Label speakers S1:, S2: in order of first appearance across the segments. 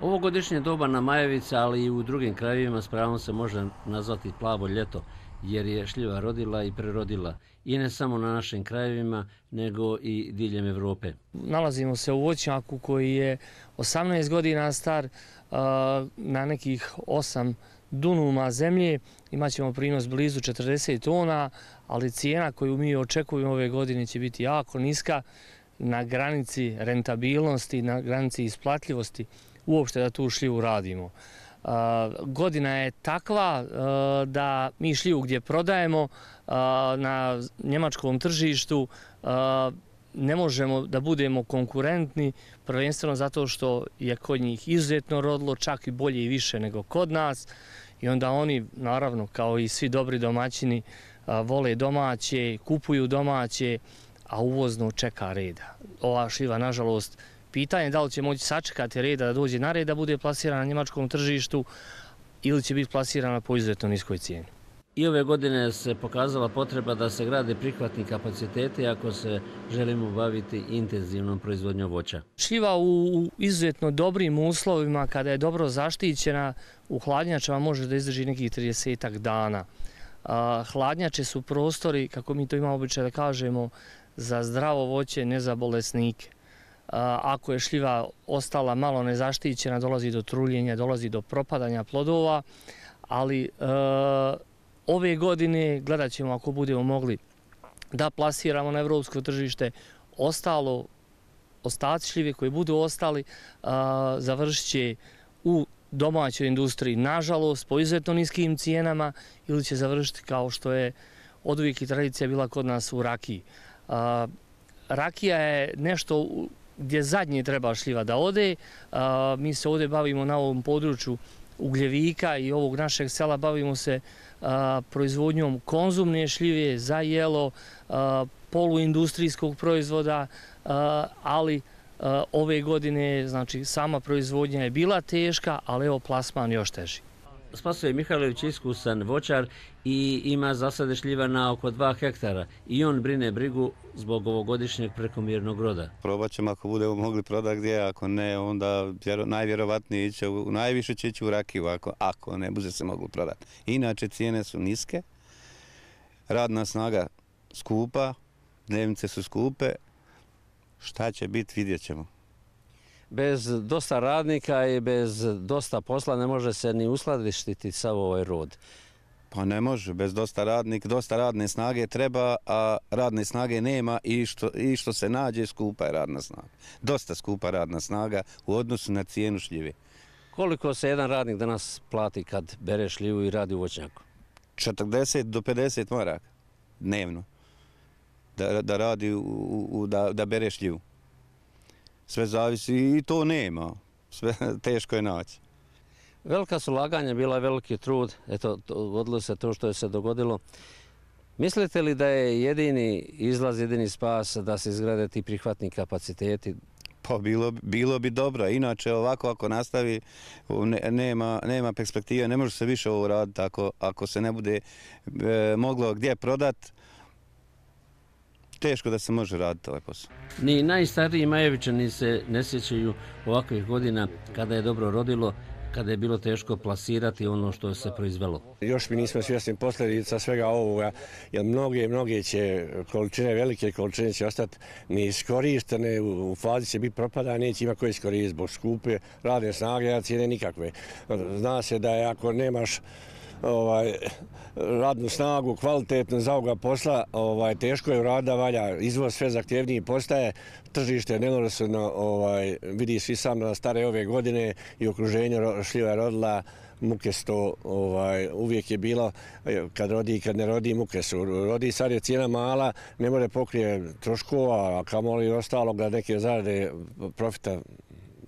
S1: Ovo godišnje doba na Majevica, ali i u drugim krajevima spravno se može nazvati plavo ljeto, jer je šljiva rodila i prerodila i ne samo na našim krajevima, nego i diljem Evrope.
S2: Nalazimo se u voćnjaku koji je 18 godina star na nekih 8 dunuma zemlje. Imaćemo prinos blizu 40 tona, ali cijena koju mi očekujemo ove godine će biti jako niska na granici rentabilnosti, na granici isplatljivosti uopšte da tu šljivu radimo. Godina je takva da mi šljivu gdje prodajemo na njemačkom tržištu ne možemo da budemo konkurentni, prvenstveno zato što je kod njih izuzetno rodilo, čak i bolje i više nego kod nas. I onda oni, naravno, kao i svi dobri domaćini, vole domaće, kupuju domaće, a uvozno čeka reda. Ova šljiva, nažalost, pitanje da li će moći sačekati reda da dođe na reda, da bude plasirana na njemačkom tržištu ili će biti plasirana po izuzetno niskoj cijeni.
S1: I ove godine se pokazala potreba da se grade prihvatni kapacitete ako se želimo baviti intenzivnom proizvodnjom voća.
S2: Šiva u izuzetno dobrim uslovima, kada je dobro zaštićena, u hladnjačama može da izdrži nekih 30 dana. Hladnjače su prostori, kako mi to imamo običaj da kažemo, za zdravo voće, ne za bolesnike ako je šljiva ostala malo nezaštićena, dolazi do truljenja, dolazi do propadanja plodova, ali e, ove godine gledat ćemo ako budemo mogli da plasiramo na evropsko tržište ostalo, ostaci šljive koji budu ostali, e, završit će u domaćoj industriji, nažalost, po izvjetno niskim cijenama ili će završiti kao što je od uvijek i tradicija bila kod nas u rakiji. E, Rakija je nešto gdje zadnje treba šljiva da ode. Mi se ovdje bavimo na ovom području ugljevika i ovog našeg sela bavimo se proizvodnjom konzumne šljive za jelo, poluindustrijskog proizvoda, ali ove godine znači, sama proizvodnja je bila teška, ali evo plasman još teži.
S1: Spasuje je Mihajlović iskusan vočar i ima zasade šljiva na oko 2 hektara i on brine brigu zbog ovogodišnjeg prekomirnog roda.
S3: Probat ćemo ako bude mogli prodati gdje, ako ne, onda najvjerovatnije će, najviše će ići u rakiju ako, ako ne bude se mogli prodati. Inače cijene su niske, radna snaga skupa, dnevnice su skupe, šta će biti vidjet ćemo bez dosta radnika i bez dosta posla ne može se ni usladištiti sa ovaj rod. Pa ne može, bez dosta radnika, dosta radne snage treba, a radne snage nema i što, i što se nađe skupa je radna snaga. Dosta skupa radna snaga u odnosu na cijenu šljive. Koliko se jedan radnik danas plati kad bere šljivu i radi u voćnjaku? 40 do 50 moraka dnevno da, da radi, u, da, da bere šljivu sve zavisi i to nema, sve teško je naći.
S1: Velika su laganja, bila je veliki trud, eto, odlo se to što je se dogodilo. Mislite li da je jedini izlaz,
S3: jedini spas da se izgrade ti prihvatni kapaciteti? Pa bilo bi dobro, inače ovako ako nastavi nema perspektive, ne može se više ovo raditi ako se ne bude e, moglo gdje prodati teško da se može raditi ovaj posao.
S1: Ni najstariji Majevićani se ne sjećaju ovakvih godina kada je dobro rodilo, kada je bilo teško plasirati ono što se proizvelo.
S4: Još mi nismo svjesni posljedica svega ovoga, jer mnoge, mnoge će količine, velike količine će ostati neiskoristene, u fazi će biti propada, neće ima koje iskoristiti zbog skupe, radne snage, a cijene nikakve. Zna se da ako nemaš ovaj, radnu snagu, kvalitetno za ovoga posla, ovaj, teško je rada, valja, izvoz sve zahtjevniji postaje, tržište je nenorosno, ovaj, vidi svi sam na stare ove godine i okruženje šljiva je rodila, muke su to ovaj, uvijek je bilo, e, kad rodi i kad ne rodi, muke su. Rodi sad je cijena mala, ne more pokrije troškova, a kamoli ostalo da neke zarade profita,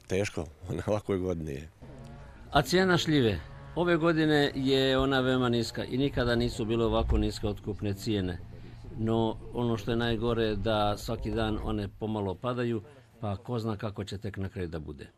S4: teško, na ovakoj godini je.
S1: A cijena šljive? Ove godine je ona veoma niska i nikada nisu bile ovako niske otkupne cijene. No ono što je najgore je da svaki dan one pomalo padaju, pa ko zna kako će tek na kraju da bude.